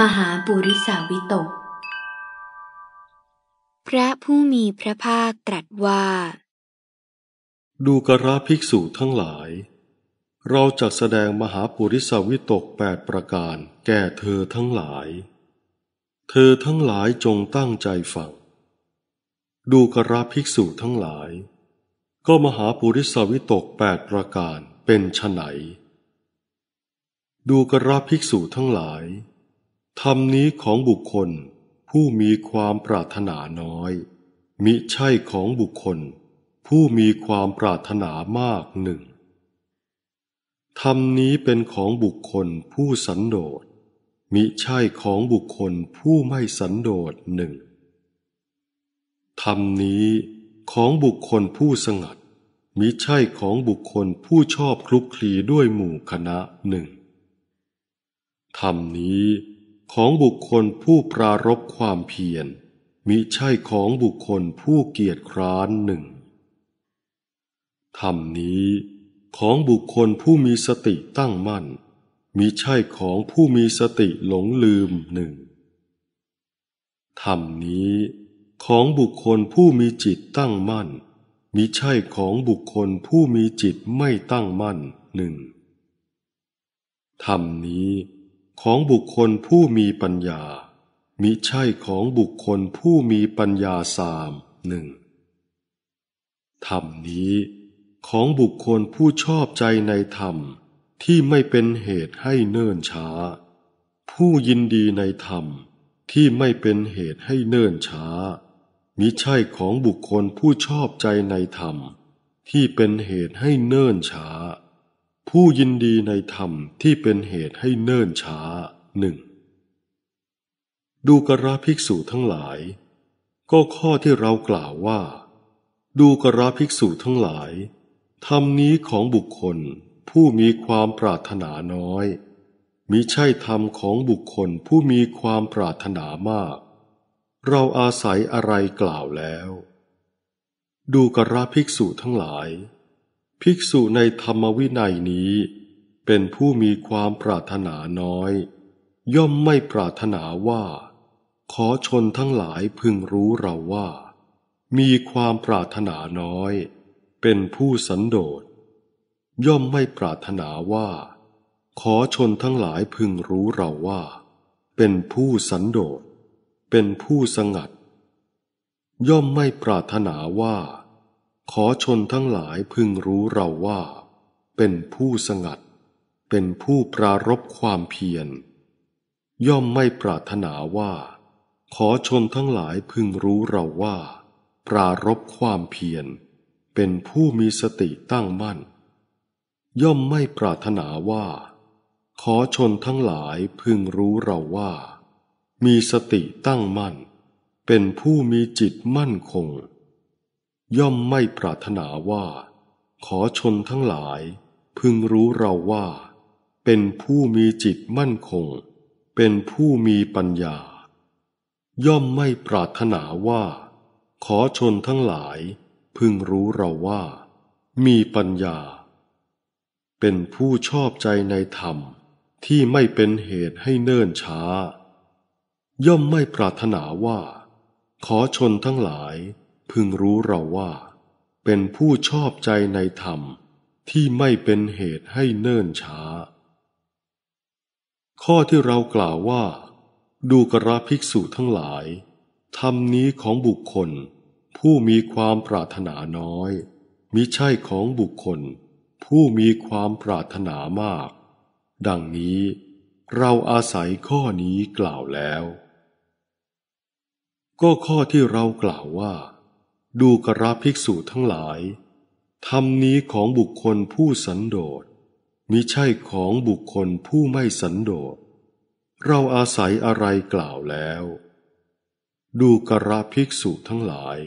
มหาปุริสาวิตก พระผู้มีพระภาคตรัสว่า ดูกระภิกษุทั้งหลาย เราจะแสดงมหาปุริสาวิตกแปดประการ แก่เธอทั้งหลาย เธอทั้งหลายจงตั้งใจฟัง ดูกระภิกษุทั้งหลาย ก็มหาปุริสาวิตกแปดประการเป็นไฉนดูกระภิกษุทั้งหลายธรรมนี้ของบุคคล ผู้มีความปรารถนาน้อยมิใช่ของบุคคล ผู้มีความปรารถนามากหนึ่งธรรมนี้เป็นของบุคคลผู้สันโดษมิใช่ของบุคคลผู้ไม่สันโดษหนึ่งธรรมนี้ของบุคคลผู้สงัดมิใช่ของบุคคลผู้ชอบคลุกคลีด้วยหมู่คณะหนึ่งธรรมนี้ของบุคคลผู้ปรารบความเพียรมิใช่ของบุคคลผู้เกียจคร้านหนึ่งธรรมนี้ ของบุคคลผู้มีสติตั้งมั่นมิใช่ของผู้มีสติหลงลืมหนึ่งธรรมนี้ ของบุคคลผู้มีจิตตั้งมั่นมิใช่ของบุคคลผู้มีจิตไม่ตั้งมั่นหนึ่ง ธรรมนี้ของบุคคลผู้มีปัญญา มิใช่ของบุคคลผู้มีปัญญาสามหนึ่งธรรมนี้ของบุคคลผู้ชอบใจในธรรม ที่ไม่เป็นเหตุให้เนิ่นช้า ผู้ยินดีในธรรม ที่ไม่เป็นเหตุให้เนิ่นช้า มิใช่ของบุคคลผู้ชอบใจในธรรม ที่เป็นเหตุให้เนิ่นช้าผู้ยินดีในธรรมที่เป็นเหตุให้เนิ่นช้าหนึ่งดูกระภิกษุทั้งหลาย ก็ข้อที่เรากล่าวว่า ดูกระภิกษุทั้งหลาย ธรรมนี้ของบุคคลผู้มีความปรารถนาน้อยมิใช่ธรรมของบุคคลผู้มีความปรารถนามาก เราอาศัยอะไรกล่าวแล้ว ดูกระภิกษุทั้งหลายภิกษุในธรรมวินัยนี้ เป็นผู้มีความปรารถนาน้อย ย่อมไม่ปรารถนาว่า ขอชนทั้งหลายพึงรู้เราว่า มีความปรารถนาน้อยเป็นผู้สันโดษ ย่อมไม่ปรารถนาว่า ขอชนทั้งหลายพึงรู้เราว่า เป็นผู้สันโดษ เป็นผู้สงัด ย่อมไม่ปรารถนาว่าขอชนทั้งหลายพึงรู้เราว่า เป็นผู้สงัด เป็นผู้ปรารบความเพียร ย่อมไม่ปรารถนาว่า ขอชนทั้งหลายพึงรู้เราว่า ปรารบความเพียร เป็นผู้มีสติตั้งมั่น ย่อมไม่ปรารถนาว่า ขอชนทั้งหลายพึงรู้เราว่า มีสติตั้งมั่น เป็นผู้มีจิตมั่นคงย่อมไม่ปรารถนาว่า ขอชนทั้งหลาย พึงรู้เราว่า เป็นผู้มีจิตมั่นคง เป็นผู้มีปัญญา ย่อมไม่ปรารถนาว่า ขอชนทั้งหลาย พึงรู้เราว่ามีปัญญา เป็นผู้ชอบใจในธรรม ที่ไม่เป็นเหตุให้เนิ่นช้า ย่อมไม่ปรารถนาว่า ขอชนทั้งหลายพึงรู้เราว่า เป็นผู้ชอบใจในธรรมที่ไม่เป็นเหตุให้เนิ่นช้า ข้อที่เรากล่าวว่า ดูกระภิกษุทั้งหลายธรรมนี้ของบุคคล ผู้มีความปรารถนาน้อย มิใช่ของบุคคล ผู้มีความปรารถนามาก ดังนี้เราอาศัยข้อนี้กล่าวแล้ว ก็ข้อที่เรากล่าวว่าดูกระภิกษุทั้งหลาย ธรรมนี้ของบุคคลผู้สันโดษ มิใช่ของบุคคลผู้ไม่สันโดษ เราอาศัยอะไรกล่าวแล้ว ดูกระภิกษุทั้งหลาย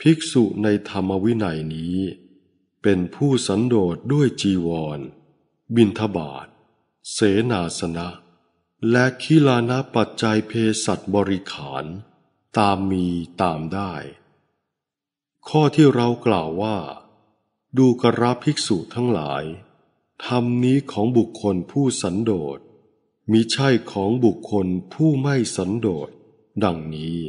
ภิกษุในธรรมวินัยนี้ เป็นผู้สันโดษด้วยจีวร บินทบาท เสนาสนะ และคิลานะปัจจัยเพศัตบริขาร ตามมีตามได้ข้อที่เรากล่าวว่า ดูกราภิกษุทั้งหลายธรรมนี้ของบุคคลผู้สันโดษมิใช่ของบุคคลผู้ไม่สันโดษดังนี้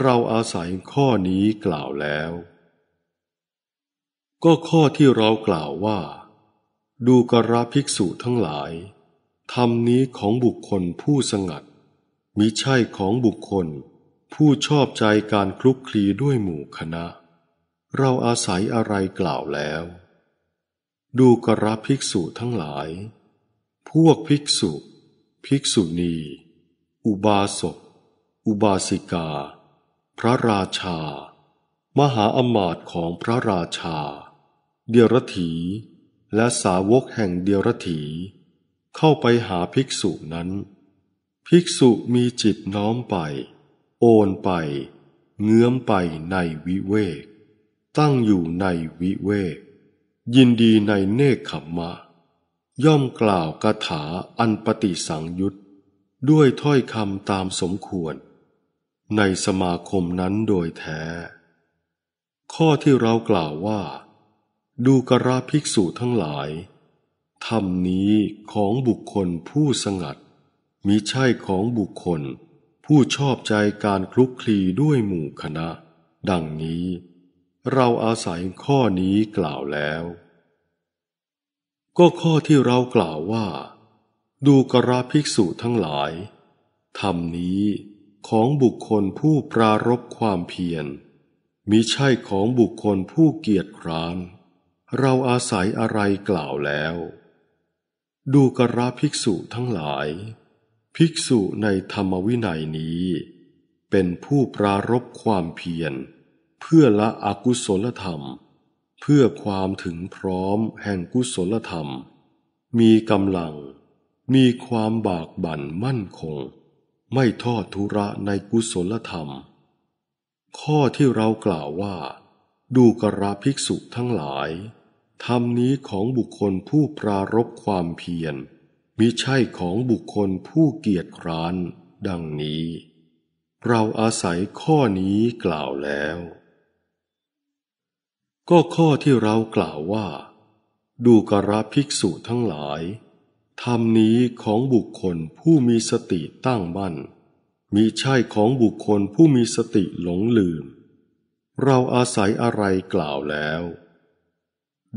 เราอาศัยข้อนี้กล่าวแล้ว ก็ข้อที่เรากล่าวว่า ดูกราภิกษุทั้งหลายธรรมนี้ของบุคคลผู้สงัดมิใช่ของบุคคลผู้ชอบใจการคลุกคลีด้วยหมู่คณะ เราอาศัยอะไรกล่าวแล้ว ดูกระภิกษุทั้งหลาย พวกภิกษุ ภิกษุณี อุบาสก อุบาสิกา พระราชา มหาอมาตย์ของพระราชา เดียรถี และสาวกแห่งเดียรถี เข้าไปหาภิกษุนั้น ภิกษุมีจิตน้อมไปโอนไป เงื้อมไปในวิเวก ตั้งอยู่ในวิเวก ยินดีในเนคขมมะ ย่อมกล่าวคาถาอันปฏิสังยุตด้วยถ้อยคำตามสมควร ในสมาคมนั้นโดยแท้ ข้อที่เรากล่าวว่า ดูกราภิกษุทั้งหลาย ธรรมนี้ของบุคคลผู้สงัดมิใช่ของบุคคลผู้ชอบใจการคลุกคลีด้วยหมู่คณะ ดังนี้ เราอาศัยข้อนี้กล่าวแล้ว ก็ข้อที่เรากล่าวว่า ดูกราภิกษุทั้งหลายธรรมนี้ของบุคคลผู้ปรารบความเพียรมิใช่ของบุคคลผู้เกียจคร้าน เราอาศัยอะไรกล่าวแล้ว ดูกราภิกษุทั้งหลายภิกษุในธรรมวินัยนี้เป็นผู้ปรารบความเพียร เพื่อละอกุศลธรรม เพื่อความถึงพร้อมแห่งกุศลธรรม มีกำลังมีความบากบั่นมั่นคง ไม่ทอดทุระในกุศลธรรม ข้อที่เรากล่าวว่า ดูกระภิกษุทั้งหลายธรรมนี้ของบุคคลผู้ปรารบความเพียรมิใช่ของบุคคลผู้เกียจคร้านดังนี้ เราอาศัยข้อนี้กล่าวแล้ว ก็ข้อที่เรากล่าวว่า ดูกระภิกษุทั้งหลาย ธรรมนี้ของบุคคลผู้มีสติตั้งมั่นมิใช่ของบุคคลผู้มีสติหลงลืม เราอาศัยอะไรกล่าวแล้ว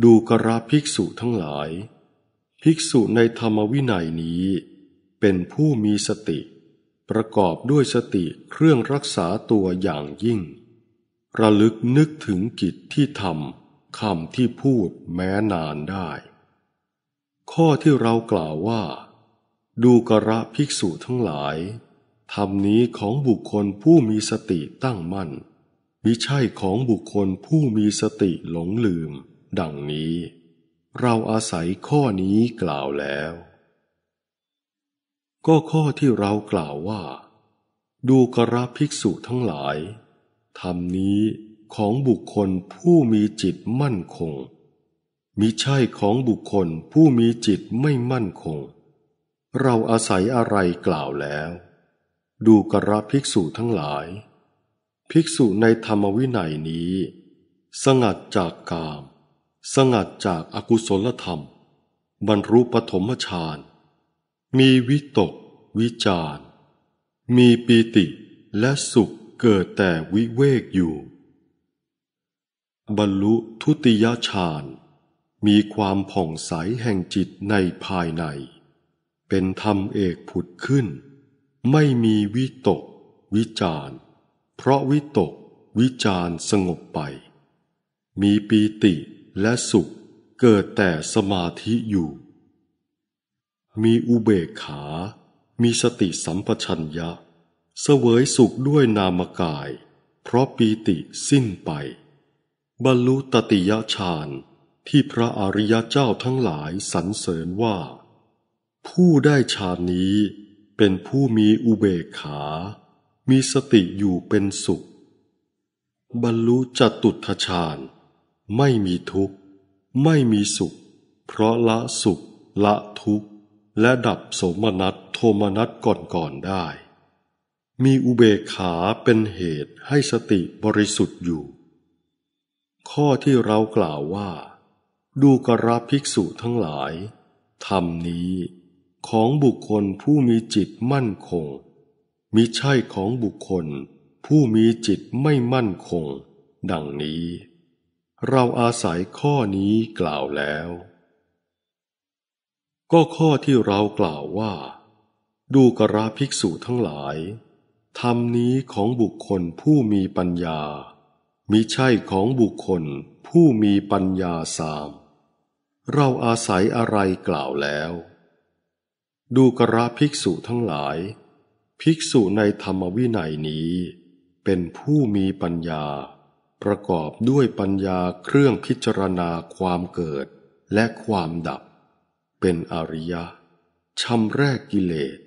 ดูกระภิกษุทั้งหลายภิกษุในธรรมวินัยนี้ เป็นผู้มีสติ ประกอบด้วยสติเครื่องรักษาตัวอย่างยิ่ง ระลึกนึกถึงกิจที่ทำ คำที่พูดแม้นานได้ ข้อที่เรากล่าวว่า ดูกระภิกษุทั้งหลายธรรมนี้ของบุคคลผู้มีสติตั้งมั่นมิใช่ของบุคคลผู้มีสติหลงลืม ดังนี้เราอาศัยข้อนี้กล่าวแล้วก็ข้อที่เรากล่าวว่า ดูกระภิกษุทั้งหลายธรรมนี้ของบุคคลผู้มีจิตมั่นคงมิใช่ของบุคคลผู้มีจิตไม่มั่นคง เราอาศัยอะไรกล่าวแล้ว ดูกระภิกษุทั้งหลาย ภิกษุในธรรมวินัยนี้ สงัดจากกามสงัดจากอากุศลธรรม บรรลุปฐมฌานมีวิตกวิจาร มีปีติและสุขเกิดแต่วิเวกอยู่ บรรลุทุติยฌานมีความผ่องใสแห่งจิตในภายใน เป็นธรรมเอกผุดขึ้น ไม่มีวิตก วิจาร เพราะวิตกวิจารสงบไป มีปีติและสุขเกิดแต่สมาธิอยู่ มีอุเบกขา มีสติสัมปชัญญะ เสวยสุขด้วยนามกาย เพราะปีติสิ้นไป บรรลุตติยฌานที่พระอริยเจ้าทั้งหลายสรรเสริญว่า ผู้ได้ฌานนี้เป็นผู้มีอุเบกขา มีสติอยู่เป็นสุข บรรลุจตุทฌานไม่มีทุกข์ ไม่มีสุข เพราะละสุข ละทุกข์และดับสมนัตโทมนัตก่อนๆได้ มีอุเบกขาเป็นเหตุให้สติบริสุทธิ์อยู่ ข้อที่เรากล่าวว่า ดูกราภิกษุทั้งหลายธรรมนี้ของบุคคลผู้มีจิตมั่นคงมิใช่ของบุคคล ผู้มีจิตไม่มั่นคง ดังนี้เราอาศัยข้อนี้กล่าวแล้ว ก็ข้อที่เรากล่าวว่า ดูกราภิกษุทั้งหลาย ธรรมนี้ของบุคคลผู้มีปัญญามิใช่ของบุคคลผู้มีปัญญาสาม เราอาศัยอะไรกล่าวแล้ว ดูกราภิกษุทั้งหลาย ภิกษุในธรรมวินัยนี้ เป็นผู้มีปัญญาประกอบด้วยปัญญาเครื่องพิจารณาความเกิดและความดับ เป็นอริยะชำแรกกิเลส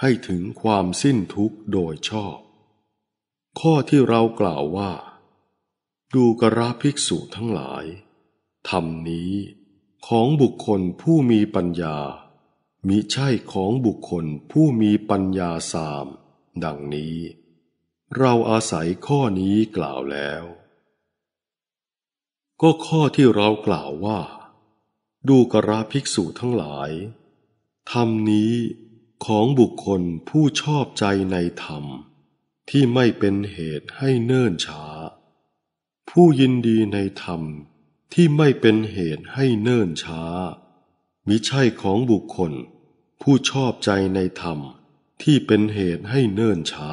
ให้ถึงความสิ้นทุกข์โดยชอบ ข้อที่เรากล่าวว่า ดูกราภิกษุทั้งหลายธรรมนี้ของบุคคลผู้มีปัญญามิใช่ของบุคคลผู้มีปัญญาสาม ดังนี้ เราอาศัยข้อนี้กล่าวแล้วก็ข้อที่เรากล่าวว่า ดูกราภิกษุทั้งหลาย ธรรมนี้ของบุคคลผู้ชอบใจในธรรม ที่ไม่เป็นเหตุให้เนิ่นช้า ผู้ยินดีในธรรม ที่ไม่เป็นเหตุให้เนิ่นช้ามิใช่ของบุคคล ผู้ชอบใจในธรรม ที่เป็นเหตุให้เนิ่นช้า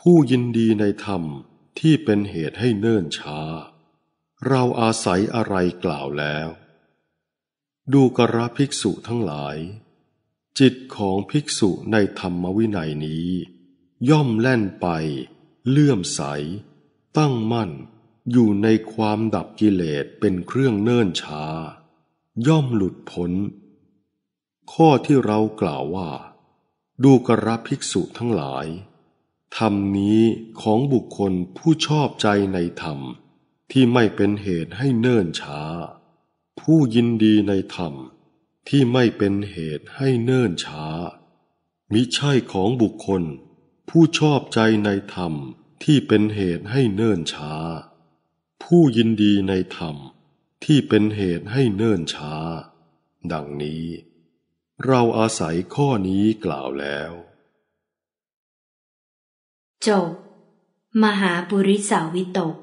ผู้ยินดีในธรรมที่เป็นเหตุให้เนิ่นช้าเราอาศัยอะไรกล่าวแล้ว ดูกระภิกษุทั้งหลาย จิตของภิกษุในธรรมวินัยนี้ ย่อมแล่นไป เลื่อมใส ตั้งมั่นอยู่ในความดับกิเลสเป็นเครื่องเนิ่นช้า ย่อมหลุดพ้นข้อที่เรากล่าวว่า ดูกระภิกษุทั้งหลาย ธรรมนี้ของบุคคลผู้ชอบใจในธรรมที่ไม่เป็นเหตุให้เนิ่นช้า ผู้ยินดีในธรรม ที่ไม่เป็นเหตุให้เนิ่นช้า มิใช่ของบุคคล ผู้ชอบใจในธรรมที่เป็นเหตุให้เนิ่นช้า ผู้ยินดีในธรรม ที่เป็นเหตุให้เนิ่นช้า ดังนี้ เราอาศัยข้อนี้กล่าวแล้วจบมหาปุริสาวิตก